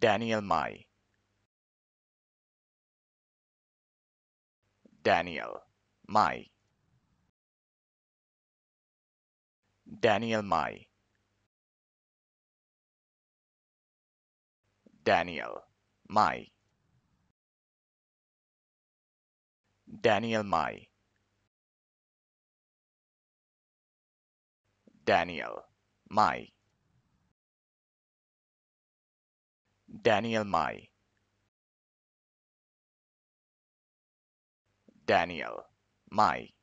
Daniel Mai. Daniel Mai. Daniel Mai. Daniel Mai. Daniel Mai. Daniel Mai. Daniel Mai. Daniel Mai.